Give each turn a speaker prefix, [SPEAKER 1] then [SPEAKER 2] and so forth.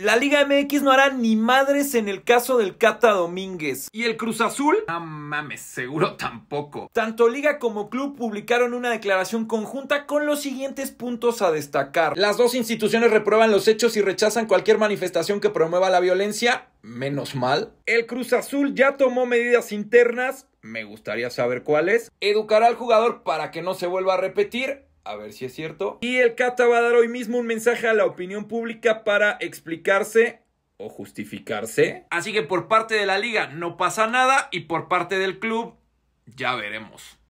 [SPEAKER 1] La Liga MX no hará ni madres en el caso del Cata Domínguez. ¿Y el Cruz Azul? No mames, seguro tampoco. Tanto Liga como Club publicaron una declaración conjunta con los siguientes puntos a destacar. Las dos instituciones reprueban los hechos y rechazan cualquier manifestación que promueva la violencia. Menos mal. El Cruz Azul ya tomó medidas internas. Me gustaría saber cuáles. Educará al jugador para que no se vuelva a repetir a ver si es cierto. Y el Cata va a dar hoy mismo un mensaje a la opinión pública para explicarse o justificarse.
[SPEAKER 2] Así que por parte de la liga no pasa nada y por parte del club ya veremos.